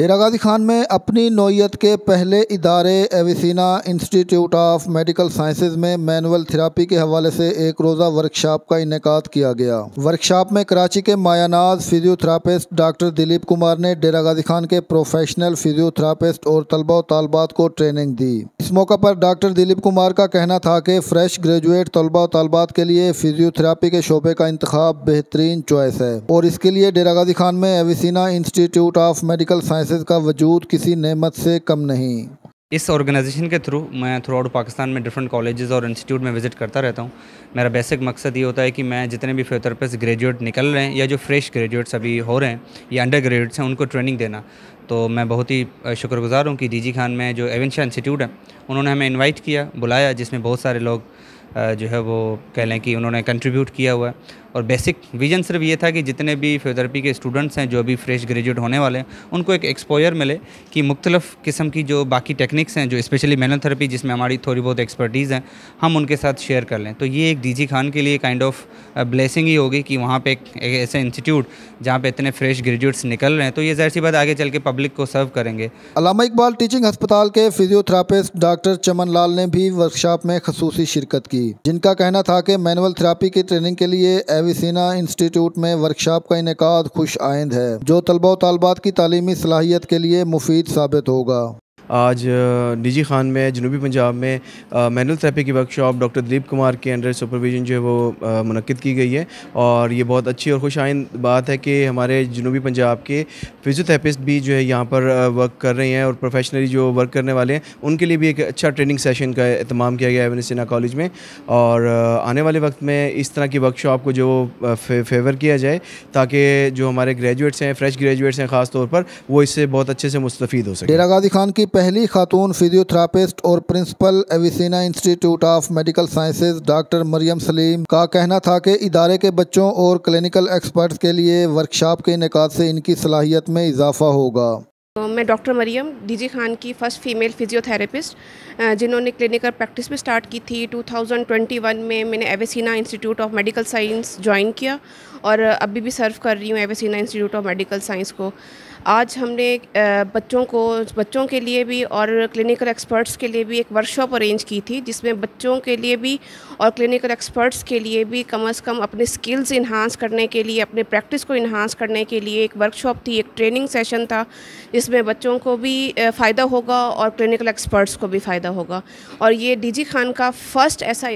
डेरा गाजी खान में अपनी नोयत के पहले इदारे Avicenna institute of medical sciences में मैनुअल थेरापी के हवाले से एक रोज़ा वर्कशॉप का इनका किया गया वर्कशॉप में कराची के मायानाज फिजियोथेरापिस्ट डॉक्टर दिलीप कुमार ने डेरा गाजी खान के प्रोफेशनल फिजियोथेरापिस्ट और तलबा तलबात को ट्रेनिंग दी इस मौका पर डॉक्टर दिलीप कुमार का कहना था कि फ्रेश ग्रेजुएट तलबा तलबात के लिए फिजियोथेरापी के शोबे का इंतबाब बेहतरीन चॉइस है और इसके लिए डेरा गाजी खान में Avicenna institute of medical science message का वजूद किसी नेमत से कम नहीं इस ऑर्गेनाइजेशन के थ्रू मैं थ्रू आउट पाकिस्तान में डिफरेंट कॉलेजेस और इंस्टीट्यूट में विजिट करता रहता हूँ मेरा बेसिक मकसद ये होता है कि मैं जितने भी फिजियोथेरेपिस्ट ग्रेजुएट निकल रहे हैं या जो फ्रेश ग्रेजुएट्स अभी हो रहे हैं या अंडर ग्रेजुएट्स हैं उनको ट्रेनिंग देना तो मैं बहुत ही शुक्रगुजार हूँ कि डी जी खान में जो एवेंशा इंस्टीट्यूट है उन्होंने हमें इन्वाइट किया बुलाया जिसमें बहुत सारे लोग जो है वो कह लें कि उन्होंने कंट्रीब्यूट किया हुआ है और बेसिक विजन सिर्फ ये था कि जितने भी फिजोथेरेपी के स्टूडेंट्स हैं जो अभी फ्रेश ग्रेजुएट होने वाले हैं उनको एक एक्सपोजर मिले कि मुख्तलफ़ किस्म की जो बाकी टेक्निक्स हैं जो स्पेशली मैनल थेरेपी जिसमें हमारी थोड़ी बहुत एक्सपर्टीज़ हैं हम उनके साथ शेयर कर लें तो ये एक डी खान के लिए काइंड ऑफ ब्लेसिंग ही होगी कि वहाँ पर एक ऐसे इंस्टीट्यूट जहाँ पर इतने फ्रेश ग्रेजुएट्स निकल रहे हैं तो ये जाहिर सी बात आगे चल के पब्लिक को सर्व करेंगे अलामा इकबाल टीचिंग अस्पताल के फिजियोथेरापिस्ट डॉक्टर चमन लाल ने भी वर्कशॉप में खसूसी शिरकत की जिनका कहना था कि मैनुअल थेरापी की ट्रेनिंग के लिए एविसिना इंस्टीट्यूट में वर्कशॉप का इनका खुश आइंद है जो तलबा तलबात की तलीमी सलाहियत के लिए मुफीद साबित होगा आज निजी खान में जनूबी पंजाब में मैनुअल थेरेपी की वर्कशॉप डॉक्टर दिलीप कुमार के अंडर सुपरविजन जो है वो मनक़द की गई है और ये बहुत अच्छी और खुश बात है कि हमारे जनूबी पंजाब के फिजियोथेरेपिस्ट भी जो है यहाँ पर वर्क कर रहे हैं और प्रोफेशनली जो वर्क करने वाले हैं उनके लिए भी एक अच्छा ट्रेनिंग सेशन का अहतमाम किया गया है सिन्हा कॉलेज में और आने वाले वक्त में इस तरह की वर्कशॉप को जो फेवर किया जाए ताकि जो हमारे ग्रेजुएट्स हैं फ्रेश ग्रेजुएट्स हैं ख़ास तौर पर वो इससे बहुत अच्छे से मुस्तफ़ हो सके डेरा गाजी खान की पहली खातून फिजियोथेरापिस्ट और principal Avicenna institute of medical sciences doctor Mariam Saleem का कहना था कि इदारे के बच्चों और क्लिनिकल एक्सपर्ट्स के लिए वर्कशॉप के इनका से इनकी सलाहियत में इजाफा होगा मैं डॉक्टर मरियम डीजी खान की फ़र्स्ट फीमेल फिजियोथेरेपिस्ट जिन्होंने क्लिनिकल प्रैक्टिस भी स्टार्ट की थी 2021 में मैंने Avicenna institute of medical science join किया और अभी भी सर्व कर रही हूँ Avicenna institute of medical science को आज हमने बच्चों को बच्चों के लिए भी और क्लिनिकल एक्सपर्ट्स के लिए भी एक वर्कशॉप अरेंज की थी जिसमें बच्चों के लिए भी और क्लिनिकल एक्सपर्ट्स के लिए भी कम अज़ कम अपने स्किल्स इन्हांस करने के लिए अपने प्रैक्टिस को इन्हांस करने के लिए एक वर्कशॉप थी एक ट्रेनिंग सेशन था जिसमें बच्चों को भी फ़ायदा होगा और क्लिनिकल एक्सपर्ट्स को भी फ़ायदा होगा और ये डी खान का फ़र्स्ट ऐसा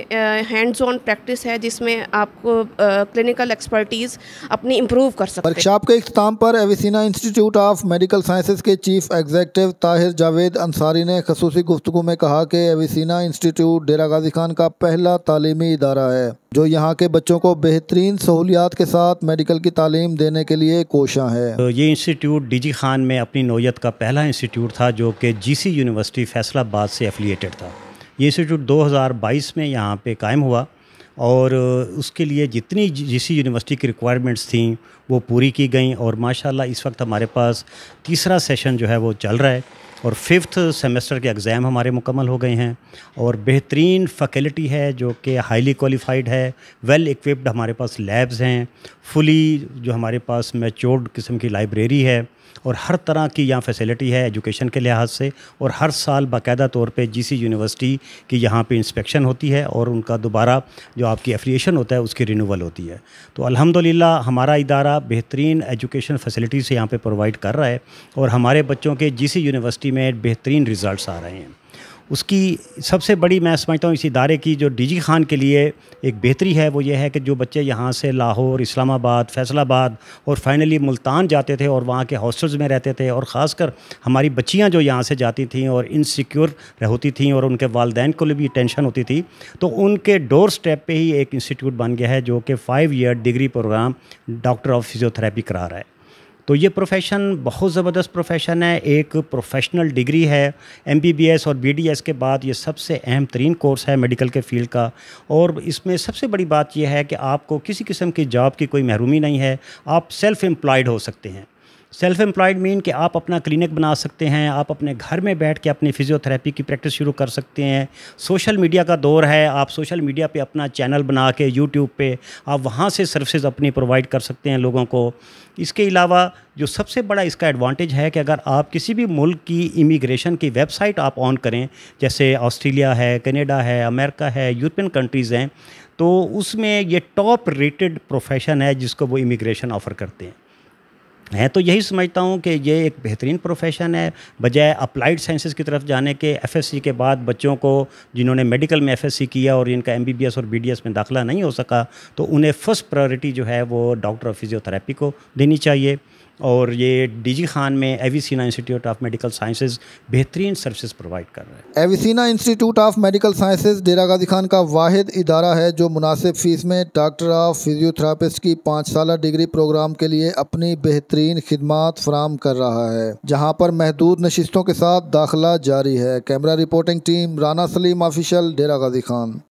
हैंड्स ऑन प्रैक्टिस है जिसमें आपको क्लिनिकल एक्सपर्टीज़ अपनी इम्प्रूव कर सकते वर्कशॉप के अख्ताम पर Avicenna institute of medical sciences के चीफ एग्जेक्टिव ताहिर जावेद अंसारी ने खसूसी गुफ्तु में कहा कि एविसना इंस्टीट्यूट डेरा गाजी खान का पहला तालीमी इदारा है जो यहाँ के बच्चों को बेहतरीन सहूलियात के साथ मेडिकल की तालीम देने के लिए कोशा है तो ये इंस्टीट्यूट डीजी खान में अपनी नोयत का पहला इंस्टीट्यूट था जो कि जीसी यूनिवर्सिटी फैसलाबाद से एफिलिएटेड था ये इंस्टीट्यूट 2022 में यहाँ पे कायम हुआ और उसके लिए जितनी जिस यूनिवर्सिटी की रिक्वायरमेंट्स थी वो पूरी की गई और माशाल्लाह इस वक्त हमारे पास तीसरा सेशन जो है वो चल रहा है और फिफ्थ सेमेस्टर के एग्ज़ाम हमारे मुकम्मल हो गए हैं और बेहतरीन फैकल्टी है जो कि हाईली क्वालिफाइड है वेल इक्विप्ड हमारे पास लैब्स हैं फुली जो हमारे पास मेचोर्ड किस्म की लाइब्रेरी है और हर तरह की यहाँ फैसिलिटी है एजुकेशन के लिहाज से और हर साल बाकायदा तौर पे जीसी यूनिवर्सिटी की यहाँ पे इंस्पेक्शन होती है और उनका दोबारा जो आपकी एफिलिएशन होता है उसकी रिनूवल होती है तो अल्हम्दुलिल्लाह हमारा इदारा बेहतरीन एजुकेशन फैसिलिटी से यहाँ पर प्रोवाइड कर रहा है और हमारे बच्चों के जी यूनिवर्सिटी में बेहतरीन रिज़ल्ट आ रहे हैं उसकी सबसे बड़ी मैं समझता हूँ इस इदारे की जो डी जी खान के लिए एक बेहतरी है वो ये है कि जो बच्चे यहाँ से लाहौर इस्लामाबाद फैसलाबाद और फाइनली मुल्तान जाते थे और वहाँ के हॉस्टल्स में रहते थे और ख़ासकर हमारी बच्चियाँ जो यहाँ से जाती थी और इनसिक्योर होती थी और उनके वालदेन को भी टेंशन होती थी तो उनके डोर स्टेप पर ही एक इंस्टीट्यूट बन गया है जो कि five year degree programme doctor of physiotherapy करा रहा है तो ये प्रोफेशन बहुत ज़बरदस्त प्रोफेशन है एक प्रोफेशनल डिग्री है एस और एस के बाद ये सबसे अहम तरीन कोर्स है मेडिकल के फील्ड का और इसमें सबसे बड़ी बात यह है कि आपको किसी किस्म की जॉब की कोई महरूमी नहीं है आप सेल्फ़ एम्प्लॉयड हो सकते हैं सेल्फ एम्प्लॉयड मीन कि आप अपना क्लिनिक बना सकते हैं आप अपने घर में बैठ के अपनी फिजियोथेरेपी की प्रैक्टिस शुरू कर सकते हैं सोशल मीडिया का दौर है आप सोशल मीडिया पे अपना चैनल बना के यूट्यूब पे आप वहाँ से सर्विसेज अपनी प्रोवाइड कर सकते हैं लोगों को इसके अलावा जो सबसे बड़ा इसका एडवांटेज है कि अगर आप किसी भी मुल्क की इमिग्रेशन की वेबसाइट आप ऑन करें जैसे ऑस्ट्रेलिया है कनेडा है अमेरिका है यूरोपियन कंट्रीज़ हैं तो उसमें ये टॉप रेटेड प्रोफेशन है जिसको वो इमिग्रेशन ऑफ़र करते हैं हैं तो यही समझता हूँ कि ये एक बेहतरीन प्रोफेशन है बजाय अप्लाइड साइंसेज की तरफ जाने के एफएससी के बाद बच्चों को जिन्होंने मेडिकल में एफएससी किया और इनका एमबीबीएस और बीडीएस में दाखिला नहीं हो सका तो उन्हें फर्स्ट प्रायोरिटी जो है वो डॉक्टर ऑफ फिजियोथेरेपी को देनी चाहिए और ये डीजी खान में Avicenna institute of medical sciences बेहतरीन सर्विसेज प्रोवाइड कर रहे हैं Avicenna institute of medical sciences Dera Ghazi Khan का वाद इदारा है जो मुनासिब फीस में डॉक्टर ऑफ फिजियोथेरापिस्ट की पाँच साल डिग्री प्रोग्राम के लिए अपनी बेहतरीन खिदमत फराम कर रहा है जहाँ पर महदूद नशस्तों के साथ दाखिला जारी है camera reporting team Rana Saleem official Dera Ghazi Khan